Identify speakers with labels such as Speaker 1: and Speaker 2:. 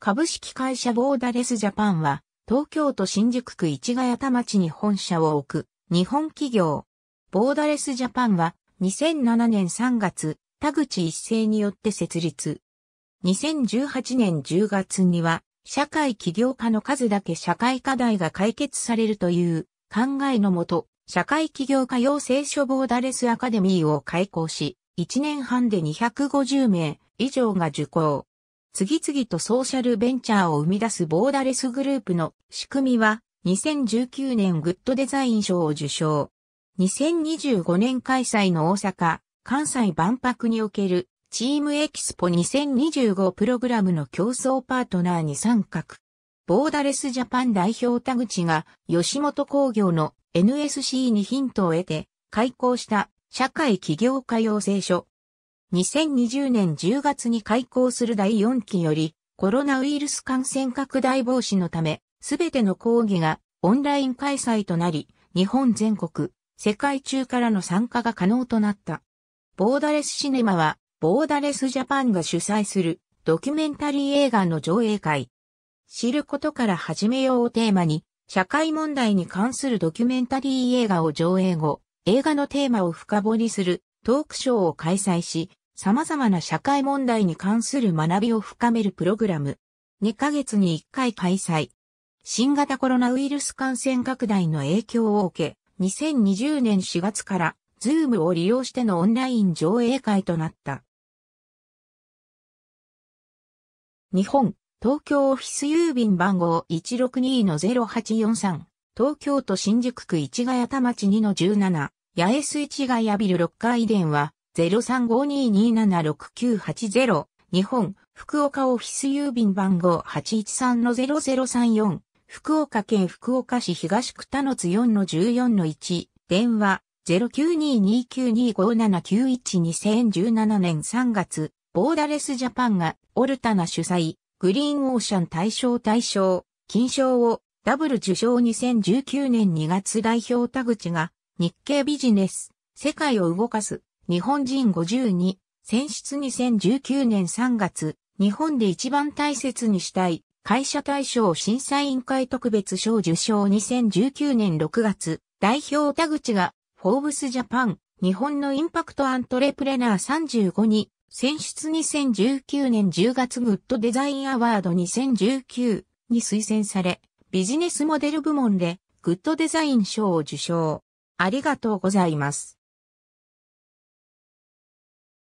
Speaker 1: 株式会社ボーダレスジャパンは、東京都新宿区市ヶ谷田町に本社を置く、日本企業。ボーダレスジャパンは、2007年3月、田口一世によって設立。2018年10月には、社会起業家の数だけ社会課題が解決されるという考えのもと、社会起業家養成所ボーダレスアカデミーを開講し、1年半で250名以上が受講。次々とソーシャルベンチャーを生み出すボーダレスグループの仕組みは2019年グッドデザイン賞を受賞。2025年開催の大阪、関西万博におけるチームエキスポ2025プログラムの競争パートナーに参画。ボーダレスジャパン代表田口が吉本工業の NSC にヒントを得て開校した社会起業家養成所2020年10月に開校する第4期より、コロナウイルス感染拡大防止のため、すべての講義がオンライン開催となり、日本全国、世界中からの参加が可能となった。ボーダレスシネマは、ボーダレスジャパンが主催するドキュメンタリー映画の上映会。知ることから始めようをテーマに、社会問題に関するドキュメンタリー映画を上映後、映画のテーマを深掘りするトークショーを開催し、様々な社会問題に関する学びを深めるプログラム。2ヶ月に1回開催。新型コロナウイルス感染拡大の影響を受け、2020年4月から、ズームを利用してのオンライン上映会となった。日本、東京オフィス郵便番号162-0843、東京都新宿区市ヶ谷田町2-17、八重洲市街アビルロッ電話遺0352276980、日本、福岡オフィス郵便番号813-0034、福岡県福岡市東区田の津4の14の1、電話、09229257912017年3月、ボーダレスジャパンが、オルタナ主催、グリーンオーシャン大賞大賞、金賞を、ダブル受賞2019年2月代表田口が、日経ビジネス、世界を動かす、日本人52、選出2019年3月、日本で一番大切にしたい、会社大賞審査委員会特別賞受賞2019年6月、代表田口が、フォーブスジャパン、日本のインパクトアントレプレナー35に、選出2019年10月グッドデザインアワード2019に推薦され、ビジネスモデル部門でグッドデザイン賞を受賞。ありがとうございます。